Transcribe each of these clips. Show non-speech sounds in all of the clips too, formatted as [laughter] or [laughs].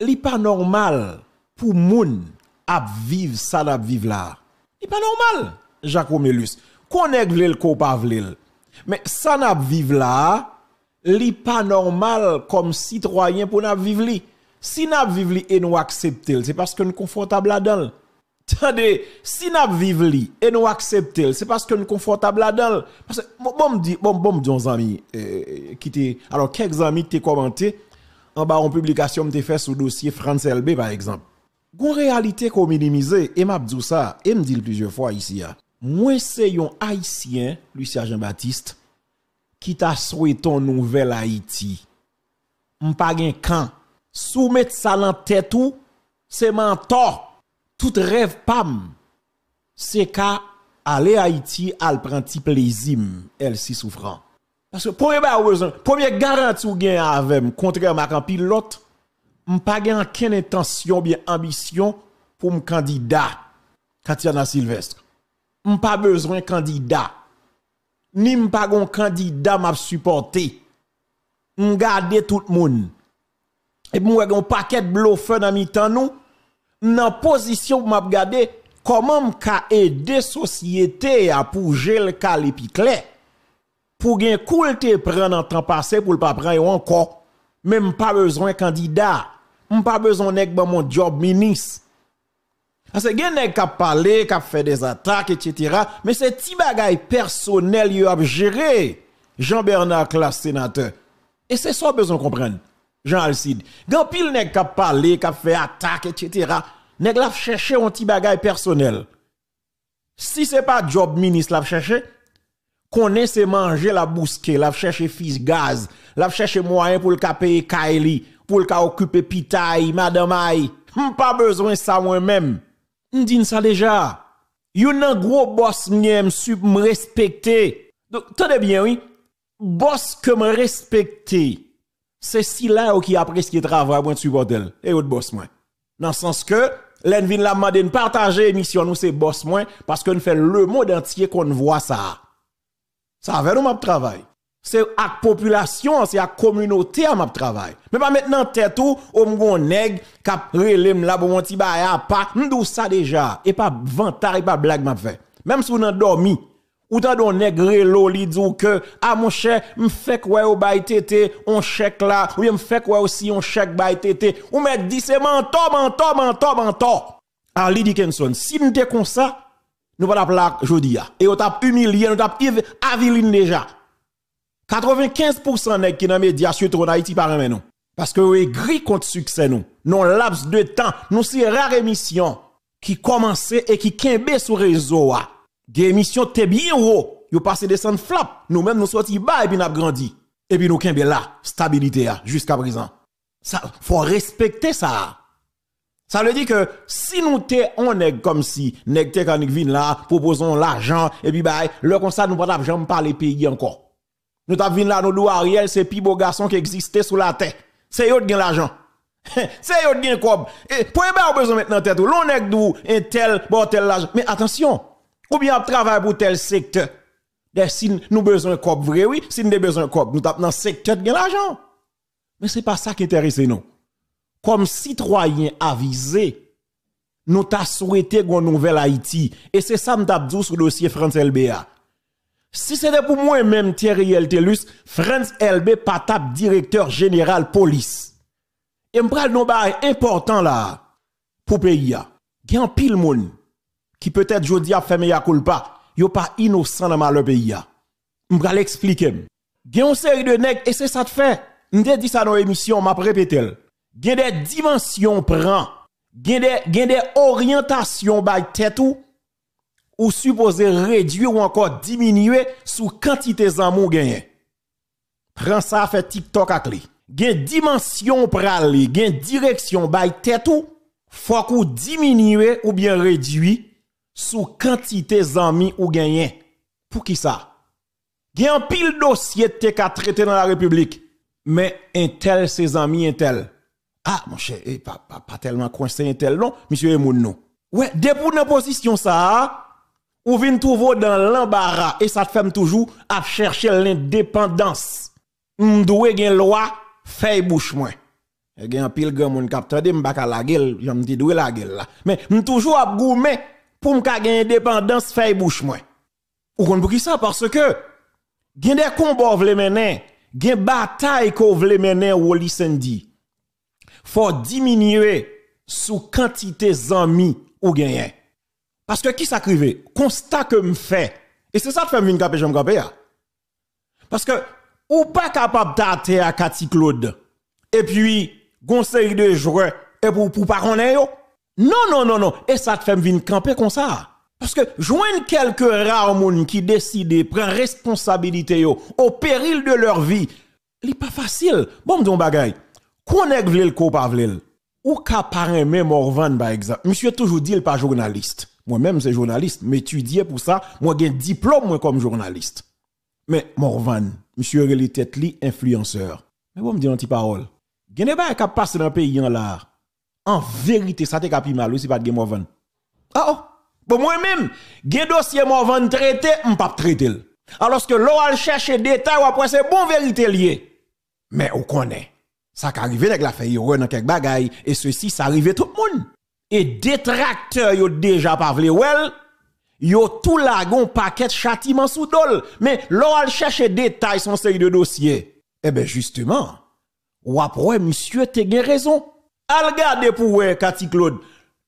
li pas normal pour moun à vivre ça à vivre là. Li pas normal, Jacques Romelus. Qu'on vle le pa Mais ça n'a vivre là, li pas normal comme citoyen pour n'a vivre li. Si n'a vivre li et nous accepter, c'est parce que nous confortable là-dedans. Tendez, si n'a vivre li et nous accepter, c'est parce que nous confortable là-dedans. Parce que bon me dit bon bon me amis qui alors quelques amis t'es commenté en bas en publication me fait sous dossier France LB par exemple. Gon réalité qu'on minimise et m'a dit ça et me dit plusieurs fois ici hein. Moi c'est un haïtien Lucien Jean-Baptiste qui t'a souhaité une nouvelle Haïti. M'pa gen kan soumettre ça tête tout c'est mentor tout rêve pam c'est qu'à aller Haïti al prend plaisir elle si souffrant parce que premier première garantie ou gain avec contrairement à pilote, je pas aucune intention bien ambition pour me candidat Katiana Sylvestre. Je pas besoin candidat. Ni je pas un candidat m'a supporté. Je garde tout le monde. Et moi un paquet de bluffeurs dans mi temps nous en position m'a regarder comment me aider société à pour gérer le clair pour gain cool te prendre en temps passé pour pas prendre encore même pas besoin candidat pas besoin nèg mon job ministre parce que gen nèg parlé parler qu'à fait des attaques etc. mais c'est petit bagaille personnel yo a géré Jean-Bernard Classe sénateur et c'est ça besoin comprendre Jean Alcide grand pile nèg qu'à parler qu'à fait attaque etc. nèg la chercher un petit personnel si c'est pas job ministre la chercher connaît c'est manger la bousquée, la chercher fils gaz, la chercher moyen pour le caper Kylie, pour le occuper pitaille, madame Aïe. pas besoin ça moi-même. dit ça déjà. a un gros boss m'aime sub respecté. Donc tenez bien oui. Boss que me respecté. C'est si là qui apprécie travail pour supporter et autre boss moi. Dans le sens que de la mande partager mission, nous c'est boss moi parce que nous fait le monde entier qu'on voit ça. Ça avec nous map travail. C'est à la population, c'est à la communauté à map travail. Mais pas maintenant tête tout au mon nèg cap relem là bon mon petit pa, m'dou ça déjà et pas vantar et pas blague m'a fait. Même si on a dormi ou t'as don nèg relo li dou que ah mon cher fait quoi ou bay tété on chèque là ou fait quoi aussi on chèque bay tété ou m'a dit c'est mentor mentor mentor mentor. Lady Kenson si m'te comme ça, nous pas là aujourd'hui, et nous tap humilié nous tap avilés déjà 95% nèg qui dans média surtout en Haïti par nous parce que est gris contre succès nous non laps de temps nous c'est rare émission qui commençait et qui kembe sur réseau a ah. des émissions t'es bien haut yo passé descend flap nous même nous sortis bas et puis nous grandi et puis nous kembe là stabilité ah, jusqu'à présent ça faut respecter ça ah. Ça veut dire que si nous t'es on est comme si nèg t'es quand là, là proposons l'argent et puis bah le comme ça nous pas jamais parler pays encore. Nous t'as vu là nous doua Ariel c'est plus beau garçon qui existait sur la terre. C'est eux qui l'argent. [laughs] c'est eux qui gagnent cob. Et pour ben besoin maintenant tête l'on nèg d'où un tel bon tel l'argent. Mais attention, ou combien travaille pour tel secteur eh, si nous besoin cob vrai oui, si nous besoin cob, nous t'as dans secteur de l'argent. Mais c'est pas ça qui intéresse nous comme citoyen avisé, nous t'a souhaité une nouvelle Haïti. Et c'est ça m't'abdou sur le dossier France LBA. Si c'était pour moi même Thierry Eltelus, France LB patap directeur général police. Et un non important là, pour pays a. un pile moun, qui peut-être jodi a fait meilleur culpa, yo pas innocent dans le pays l'expliquer. M'pral expliquer. a une série de nèg et c'est ça te fait. M'te dit ça dans l'émission, m'a répété gen des dimensions prend, gen des des by ou, ou supposé réduire ou encore diminuer sous quantité ou gagné. Prends ça fait TikTok à clé. Gain dimension pral, gain direction by tête ou faut qu'on diminuer ou bien réduire sous quantité zanmi ou gagné. Pour qui ça un pile dossier te ka traité dans la République. Mais un tel ses amis un tel. Ah, mon cher, eh, pas, pas, tellement coincé un hein, tel long, monsieur Emoun, Ouais, depuis dans position ça, on vient trouver dans l'embarras, et ça te fait toujours à chercher l'indépendance. M'doué gen loi, fait bouche moins. Eh, Il y a un pile grand monde qui m'baka la gueule, j'en dit doué la gueule là. Mais m'toujou à gourmet pour m'ka gen indépendance, fait bouche moins. Ou kon pour qui ça? Parce que, gen des combats vle mener, gen bataille qu'on vle mener ou l'isendi faut diminuer sous quantité d'amis ou gagnants. Parce que qui s'acrive? Constat que me fait. Et c'est ça que fait me hein. Parce que, ou pas capable d'atteindre à Cathy Claude, et puis, conseil de joueurs, et pour, pour pas yo. Non, non, non, non. Et ça te fait me camper comme ça. Parce que, joindre quelques rares qui décident, prennent responsabilité au péril de leur vie, n'est pas facile. Bon, me bagaille est vle ko pa vle Ou ka parrain même Morvan, par exemple. Monsieur toujours dit il pas journaliste. Moi-même c'est journaliste, m'étudier pour ça, moi j'ai un diplôme moi comme journaliste. Mais Morvan, monsieur est tête li influenceur. Mais bon me une anti parole. a pas qui passe dans pays en là. En vérité, ça te capi mal aussi pas de Morvan. Ah oh. Bon moi-même, gen dossier Morvan traité, pas traiter. Alors que l'oral cherche des détails après c'est bon vérité lié. Mais on connaît ça qui arrivé avec la fait yon dans quelques bagailles et ceci ça arrivait tout le monde. Et détracteurs yo déjà pas vle well, yo tout lagon paquet châtiment sous dol, mais l'on cherche détail son série de dossiers. Eh ben justement, ou après monsieur te gen raison. Al garder pour vous, Cathy Claude.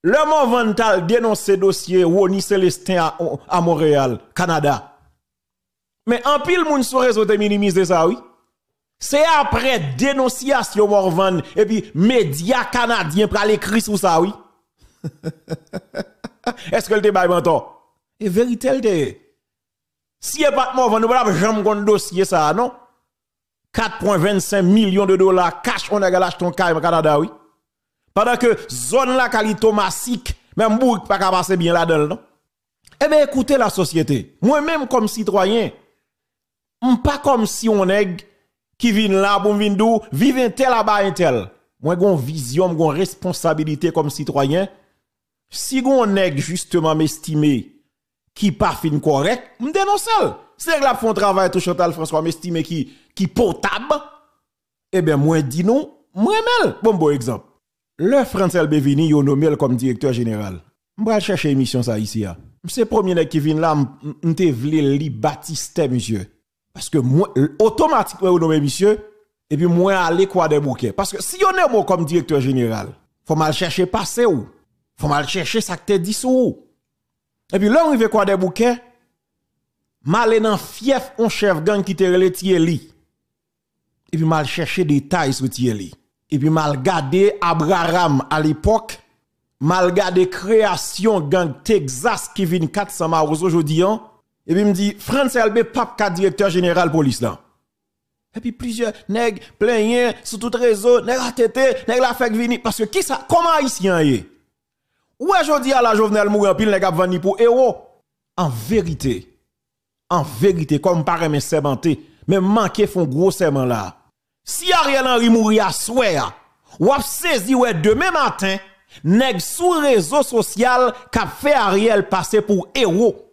Le mot Vantal dénonce dossier Woni Célestin à, à Montréal, Canada. Mais en pile moun sont réseau te minimiser ça oui. C'est après dénonciation Morvan et puis médias canadiens pour aller écrire sur ça, oui. [laughs] Est-ce que le débat est menton? Et vérité, le Si a pas Morvan, nous pas jamais un dossier ça, non? 4,25 millions de dollars cash, on a galache ton caille au Canada, oui. Pendant que zone la qualité massique, même Bouc pas passer bien là-dedans, non? Eh bien, écoutez la société. Moi-même, comme citoyen, pas comme si on est qui vient là pour venir d'où, vive un tel là-bas un tel. Moi, une vision, une responsabilité comme citoyen. Si gon nèg justement n'y qui pas fin correct, m'dénonce ça. C'est que la font travail tout Chantal François m'estimer qui qui potable. Eh bien, moi dis non, moi mel. Bon bon exemple. Le François Bevini yo nommé comme directeur général. vais chercher émission ça ici Ce C'est premier qui vient là, m'te vle li Baptiste monsieur. Parce que moi, euh, automatiquement, vous nommez monsieur, et puis moi, aller quoi des bouquets. Parce que si on est bon comme directeur général, faut mal chercher passer où Faut mal chercher ça que t'es dit Et puis là, on arrive quoi des bouquets, mal dans fief, on chef gang qui te relé li. Et puis mal chercher détails sur li. Et puis mal garder Abraham à l'époque, mal garder création gang Texas qui vient 400 maros aujourd'hui, et puis il me dit, France Albert, Papka, directeur général police là. Et puis plusieurs nègres plaignent sur tout réseau, nègres tête, nègres la fait venir Parce que qui ça, comment haïtien est? je dis à la Jovenel mourir, pile nègres venir pour héros? En vérité, en vérité, comme par mes sermenté, mais manquer font gros là. Si Ariel Henry mourit à soir, ou a saisi ouais demain matin, sur sous réseau social qu'a fait Ariel passer pour héros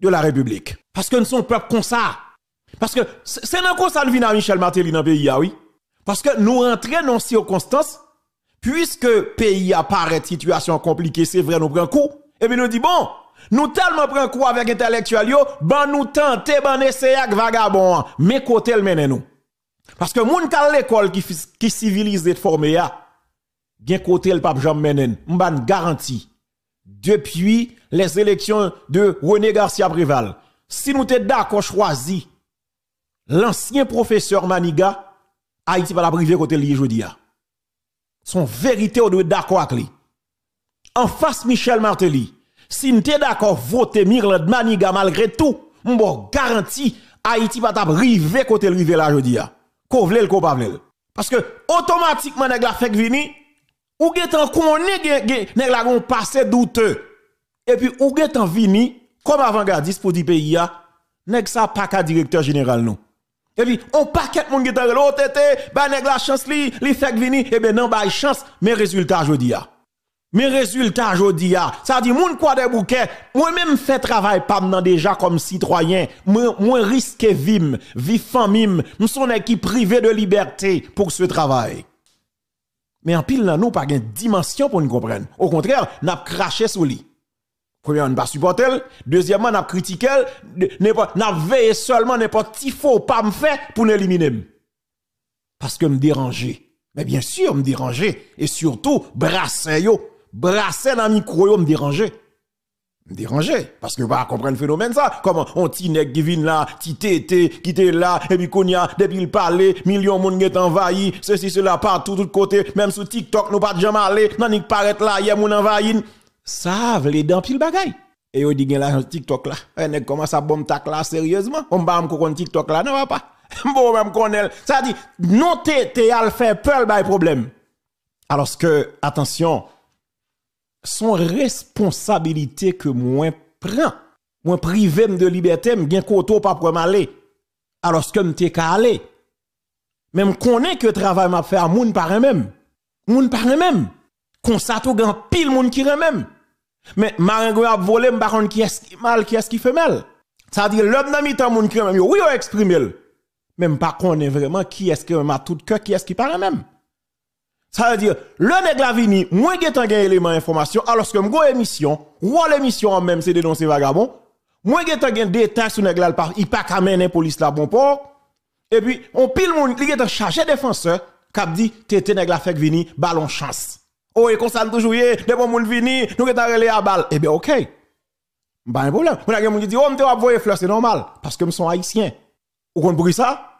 de la République. Parce que nous sommes peuple comme ça. Parce que c'est dans ça nous vient à Michel Martelly dans le pays, ah oui. Parce que nous rentrons dans circonstances, puisque le pays apparaît situation compliquée, c'est vrai, nous prenons coup. Et bien nous dit bon, nous tellement prenons coup avec intellectuels, ben nous tentons, ben essayer avec vagabond, mais côté le mène nous. Parce que moun kal l'école qui, civilise et formé, ah, bien côté le pape jamais mène, m'ban garantie depuis les élections de René Garcia brival Si nous sommes d'accord, choisi l'ancien professeur Maniga, Haïti va la à côté lié aujourd'hui. Ah. Son vérité, on doit d'accord avec lui. En face Michel Martelly, si nous sommes d'accord, voter Mirland Maniga malgré tout, bon garantie, Haïti va briver côté de aujourd'hui. Qu'on vle, Parce que automatiquement, la venir vini, ou getan konnen gen, gen, nèg la gon passé douteux. Et puis ou getan vini comme avant-gardiste pour di pays ya, nèg sa pas ka directeur général non. Et puis on paquet moun getan l'autre oh, tete, ba nèg la chance li, li fait vini, et eh ben non ba chance, mais résultat jodi a Mais résultat jodi a ça dit moun quoi des bouquets, moi même fait travail pas nan déjà comme citoyen, moi moi risque vim, vif famille, m'son qui privé de liberté pour ce travail. Mais en pile, là, nous, pas de dimension pour nous comprendre. Au contraire, nous avons craché sur lui. Premièrement, nous pas supporté. Deuxièmement, nous avons critiqué. Nous avons veillé seulement n'importe qui faux pas me faire pour éliminer, Parce que me déranger. Mais bien sûr, me déranger. Et surtout, brasser yo. Brasser dans le micro, me déranger. Dérangé. Parce que bah, comprendre le phénomène ça. Comment on ti nèg qui vient là, petit tété qui était là, et puis qu'on a, depuis il parlait, millions de monde est envahi, ceci, cela, partout, tout côté, même sur TikTok, nous pas jamais aller, Nanik ni paraît là, y mon envahi. Ça, les dents pile bagaille. Et on dit que un TikTok là. Un eh, nèg commence à bomb là, sérieusement. On va me qu'on TikTok là, non va pas. [laughs] Bon, même qu'on Ça dit, non, tété, al fait peur, bah, problème. Alors que, attention, son responsabilité que moi prends. Moi privé de liberté, je gien koto pas pour m'aller. Alors que m'te ka aller. Même connaît que travail m'a fait à moun par même. Moun par même. qu'on sa tout grand pile moun qui même. Mais maringo a volé m'pa contre qui est qui mal, qui est qui fait mal. Ça veut dire l'homme n'a mis tant moun qui même. Oui, on exprime. Même pas connaît vraiment qui est-ce qui m'a tout cœur, qui est-ce qui parle même. Ça veut dire, le nègre la vini, moins que un élément information, alors que m'go émission, ou l'émission en même, c'est dénoncer vagabond, moins que un détail sur nègre la, il pas qu'à mener police la bon port, et puis, on pile moun, li un chargé défenseur, kap dit, tété nègre la fèk vini, ballon chance. Oh, et qu'on ça a de bon moun vini, nous avons relé à balle. Eh bien, ok. pas bah, un problème. On a quelqu'un qui dit, oh, m'te va voyer fleur, c'est normal, parce que m'son haïtien. Ou qu'on ça?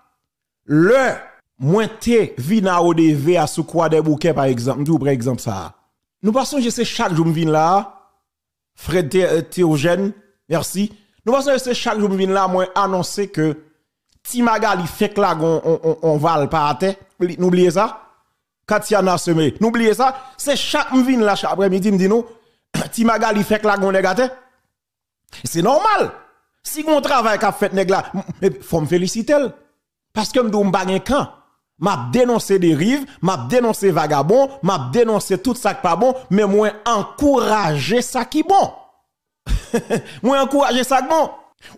Le, moins te vina ODV à Soukwa des bouquets par exemple, nous par exemple ça. Nous passons je sais chaque jour vin là, Fred euh, Théogène, merci. Nous passons je sais chaque jour vin là, moi annoncer que Timagali fait là on, on, on va le à terre, n'oubliez ça. Katiana semé, n'oubliez ça, c'est chaque vin là après-midi me dit nous [clears throat] Timagali fait là on est C'est normal. Si on travaille qu'a fait nèg là, faut me féliciter parce que me dis pas gain m'a dénoncé dérive, m'a dénoncé vagabond, m'a dénoncé tout ça qui pas bon, mais moi encourager ça qui bon. [laughs] moi encourager ça qui bon.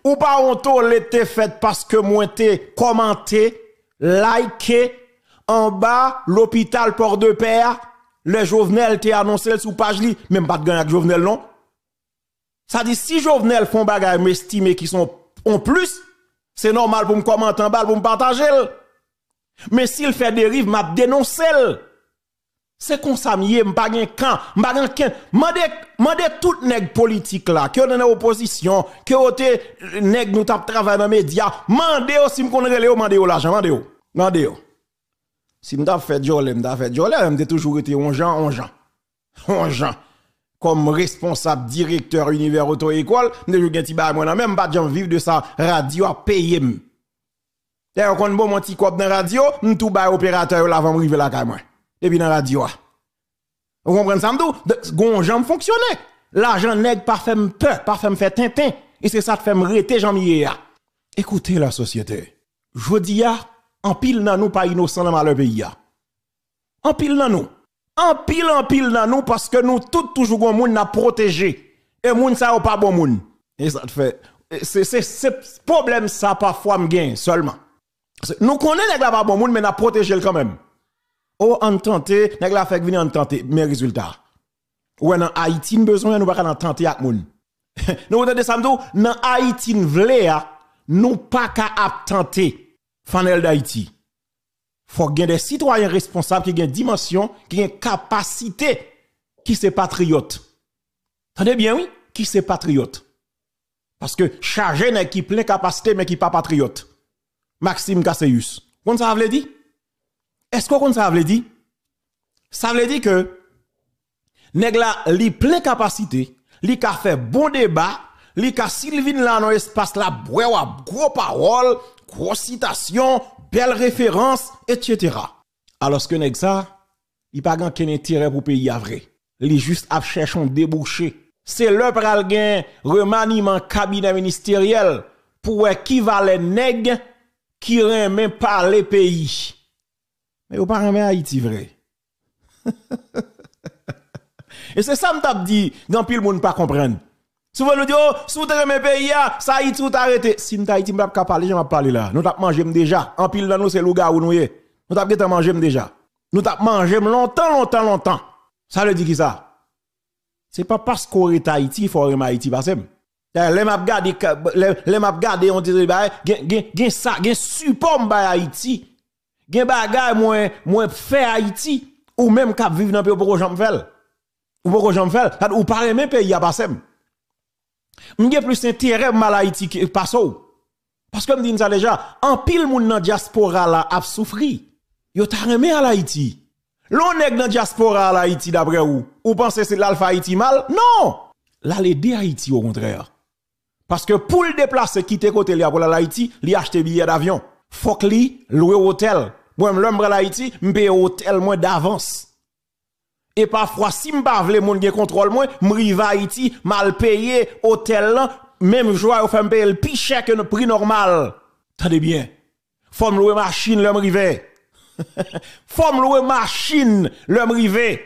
Ou pas honte l'été fait parce que moi commenté, liké en bas l'hôpital Port de Père, le Jovenel t'ai annoncé sous page li, même pas de gagner avec Jovenel non. Ça dit si Jovenel font je m'estimer qui sont en plus, c'est normal pour me commenter en bas pour me partager. Mais s'il fait dérive, m'a dénoncé. C'est comme ça, m'y pas un camp, pas camp. tout nèg politique là, que dans opposition, que ote nèg nous tap travail dans média, mande si relé, mande au l'argent, m'a yo. Mande yo. Si fait jolé, m'ta fait jolé, toujours été un gens, un gens. Un gens. Comme responsable directeur univers auto-école, m'ta pas gen ti Je même pas de vivre de sa radio à payer m'm. D'ailleurs, quand bon mon petit cop dans radio, e nous tout bas opérateur là avant river la moi. puis dans radio. Vous comprenez ça tout Gon jambe fonctionner. L'argent nèg pas fait peur, pas fait fait tintin. Et c'est ça qui fait me rete jambier. Écoutez la société. Je a en pile nan nous pas innocent dans le pays En pile nan nous. En pile en pile nan nous parce que nous tout toujours gon moun n'a protégé. Et moun ça ou pas bon moun. Et ça fait c'est c'est problème ça parfois me gagne seulement. Nous connaissons nèg la pas bon monde mais nous protégé le quand même. Oh en tenté, nèg la fait venir en mais résultat. Ou en Haïti nous besoin nous pas en tenté avec moun. [laughs] nous entendez ça m'dou, dans Haïti nous vle pouvons pas qu'à tenter fanel d'Haïti. Faut ait des citoyens responsables qui une dimension, qui une capacité, qui sont patriotes. Tendez bien oui, qui sont patriotes. Parce que chargé nèg qui plein capacité mais qui pas patriote. Maxime Qu'est-ce Qu'on ça veut dire? Est-ce qu'on ça veut dire? Ça veut dire que, nèg là, li plein capacité, li ka fait bon débat, li ka Sylvine là dans espace là, bwa gros parole, gros citation, belle références, etc. Alors que nèg ça, il pas grand ken intérêt pour pays à vrai. Li juste à chercher un débouché. C'est le pral remaniement cabinet ministériel pour qui va qui même par les pays. Mais vous pas remet Haïti vrai. [laughs] Et c'est ça que je dit, dans pile monde pas comprendre. Souvent nous dit oh, si vous remet pays ah, ça Haïti tout arrêté. Si nous Haïti pas parler, je vais parler là. Nous avons manger déjà. En pile dans nous c'est le gars où nous sommes. Nous avons mangé déjà. Nous avons mangé longtemps longtemps longtemps. Ça le dit qui ça Ce n'est pas parce qu'on est Haïti, il faut remettre Haïti pas bah, les m'a gade, les map gade, on dit bah gen gen sa, gen support ba Haïti. Gen bagay moins moins fait Haïti ou même cap vivre dans pe pour j'en faire. Ou pour j'en faire, ou pas aimer pays à passer. plus intérêt mal Haïti que passo. Parce que me dit ça déjà, en pile moun dans diaspora l'a ap soufri. Yo t'a remis à Haïti. L'on nèg dans diaspora à Haïti d'après ou, ou pensez c'est l'alpha Haïti mal? Non! Là l'aider Haïti au contraire. Parce que pour le déplacer, quitter côté li pour l'Haïti, li acheter billet d'avion. Faut que li louer hôtel. Moi, l'homme l'Haïti, m'paye hôtel moi d'avance. Et parfois, si m'bavle moun contrôlent, contrôle moi, à Haïti, mal payé, hôtel même joie ou au payer le cher que le prix normal. Tenez bien. Faut louer machine l'homme rivé. [laughs] Faut louer machine l'homme rivé.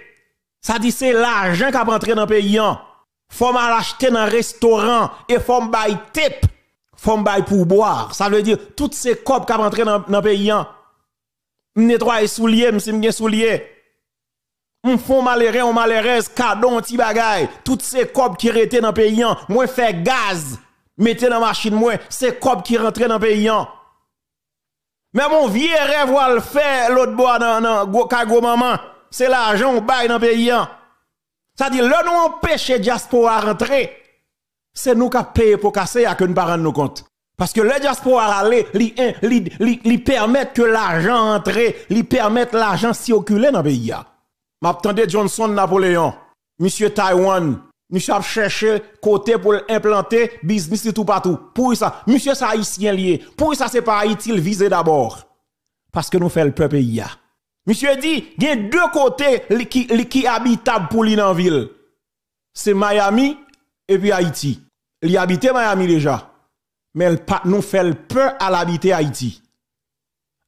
Ça dit c'est l'argent qui a rentré dans le pays. Hein faut acheter dans un restaurant et faut bail tip, faut pour boire. Ça veut dire toutes ces copes qui rentrent dans le pays. Hein. M'nettoyer souliers, m'sim souliers. On font malere on malheureuse, cadeau, petit bagay. Toutes ces copes qui rentrent dans le hein. moi fait gaz, mettez dans la machine, moi, ces copes qui rentrent dans le hein. Mais mon vieux rêve, le faire l'autre bois dans, maman. C'est l'argent, on baille dans le c'est-à-dire, le nous empêcher diaspora à rentrer, c'est nous qui payons pour casser à que nous de nos compte. Parce que le diaspora aller, li, hein, que l'argent entre, li permettre l'argent circuler dans le pays. M'attendais Johnson Napoléon, monsieur Taïwan, monsieur a cherché côté pour implanter business tout partout. Pour ça, monsieur ça lié. Pour ça c'est pas Haïti visé d'abord. Parce que nous faisons le peuple pays. Monsieur dit, il y a deux côtés qui, qui habitables pour lui dans ville. C'est Miami et puis Haïti. Il habite Miami déjà. Mais nous fait peur à l'habiter Haïti.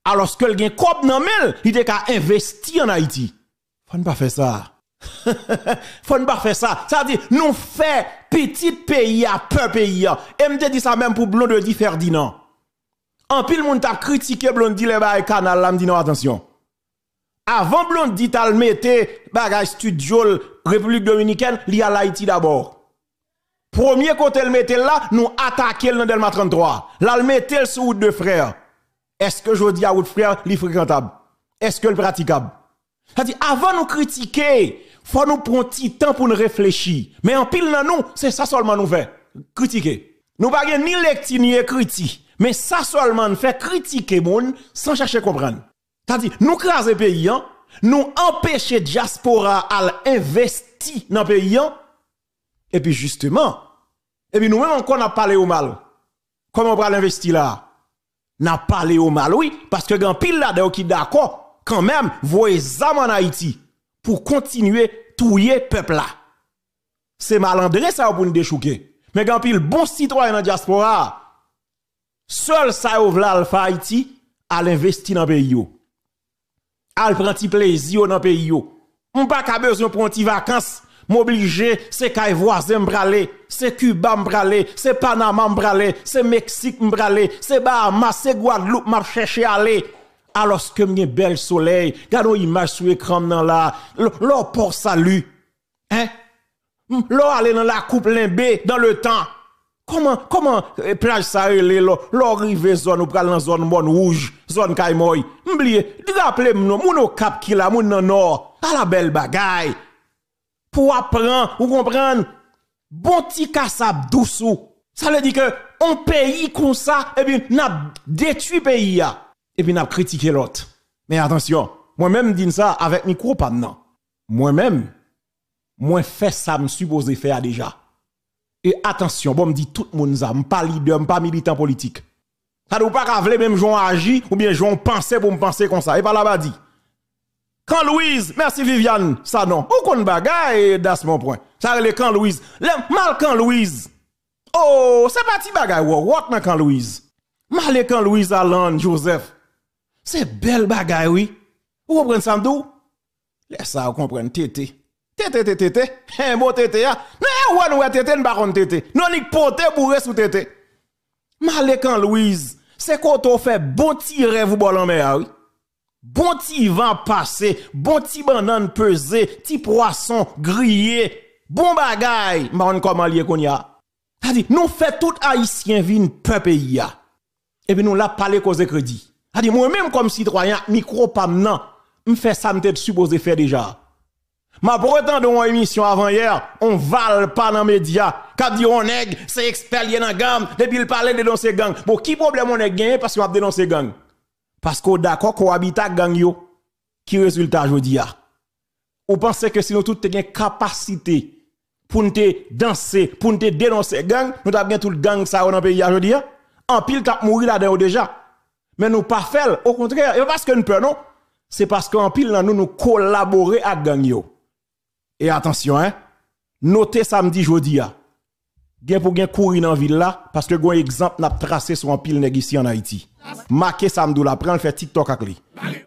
Alors que le cop dans mel, il était qu'à investir en Haïti. Faut ne pas faire ça. [laughs] Faut ne pas faire ça. Ça dit, nous fait petit pays à peu pays à. Et dit ça même pour Blondie Ferdinand. En pile, monde t'a critiqué Blondie le canal là, me non, attention. Avant Blondie t'a metté bagage studio République Dominicaine, li à l'Haïti d'abord. Premier côté le mettait là, nous attaquer le 33. Là le sur route de frère. Est-ce que je dis à route frère, li fréquentable Est-ce que le praticable cest à avant nous critiquer, faut nous prendre petit temps pour nous réfléchir. Mais en pile nous, c'est ça seulement nous fait critiquer. Nous pas ni lecti ni écriti, mais ça seulement nous fait critiquer monde sans chercher à comprendre. T'as dit, nous craser pays, hein. nous empêcher diaspora à investir dans pays. Hein. Et puis justement, et puis nous-mêmes encore, on a parlé au mal. Comment on va l'investir là? n'a parlé au mal, oui, parce que grand pile là qui d'accord, quand même, voyez ça en Haïti pour continuer touiller peuple là. C'est malandré ça pour nous déchouquer. Mais grand pile bon citoyen dans diaspora, seul ça ouvre l'alpha Haïti à l'investir dans pays al prend petit plaisir dans pays yo. On pas ka besoin pour petit vacances, m'obliger c'est kay voisin m'braler, c'est Cuba m'braler, c'est Panama m'braler, c'est Mexique m'braler, c'est Bahamas, c'est Guadeloupe m'a à aller. Alors que m'gen bel soleil, regardez image sur écran dans là, l'or pour salut. Hein? L'or aller dans la coupe limbé dans le temps. Comment, comment, eh, plage ça, l'orive zone, ou pral dans zone mon rouge, zone kaimoy. m'blie, rappelez-moi, mon au cap qui la, moun nan nord, à la belle bagaille. Pour apprendre, ou comprendre, bon petit dou doussou. Ça veut dire que, on pays comme ça, et eh bien, n'a détruit pays, et eh bien n'a critiqué l'autre. Mais attention, moi-même dis ça avec micro, pas non. Moi-même, moi fais ça, me supposé faire déjà. Et attention, bon, me dit tout le monde ça, pas leader, pas militant politique. Ça ne pas qu'avler même j'en agi, ou bien j'en penser pour me penser comme ça. Et pas là-bas dit. Quand Louise, merci Viviane, ça non. Ou qu'on bagaille, das mon point. Ça le quand Louise. Le mal quand Louise. Oh, c'est pas ti bagaille, what nan quand Louise. Mal quand Louise Alan, Joseph. C'est belle bagaille, oui. Ou comprenez ça, m'dou? Laisse ça, vous comprenez, tété. Tété, tété, tété. Un beau tété, ya. Mais eh, ouais, ouais, tete, pas contre tété. Non, il poté bourré sous tété. Malékan Louise, c'est quand on fait bon petit rêve ou bol en mer, oui. Bon petit vent passé, bon ti banane pesé, ti poisson grillé, bon bagay, on comment lié qu'on y a. cest à nous fait tout haïtien vin peu pays Et puis nous la parler cause crédit. C'est-à-dire, moi-même comme citoyen, micro pam nan, me fait ça me supposé faire déjà. Ma pourtant dans une émission avant hier, on val pas dans les médias. on dit on est c'est expert dans gamme, depuis le de dénoncer gang. Bon, qui problème on est gagné parce qu'on a dénoncé gang? Parce qu'on d'accord qu'on habite gang yo. Qui résultat aujourd'hui. a? Ah? Ou pensez que si nous tous avons capacité pour nous danser, pour nous dénoncer gang, nous avons bien tout le gang ça dans le pays aujourd'hui. En pile t'as mouru là-dedans déjà. Mais nous pas faire, au contraire, parce que nous prenons. non, c'est parce qu'en pile nous nous collaborer à gang yo. Et attention, hein, notez samedi, jeudi, hein. gen pour gen courir dans ville là, parce que gon exemple n'a tracé sur un pile ici en Haïti. Marqué samedi la, prend le fait TikTok avec lui.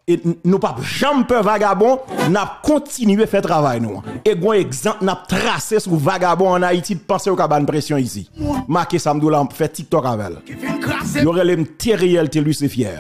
Et nous pas jamais peu vagabond, n'a continué faire travail nous. Et gon exemple n'a tracé sur vagabond en Haïti de penser au cabane pression ici. Marqué samedi la, fait TikTok avec. aurait l'aime terriel, t'es lui c'est fier.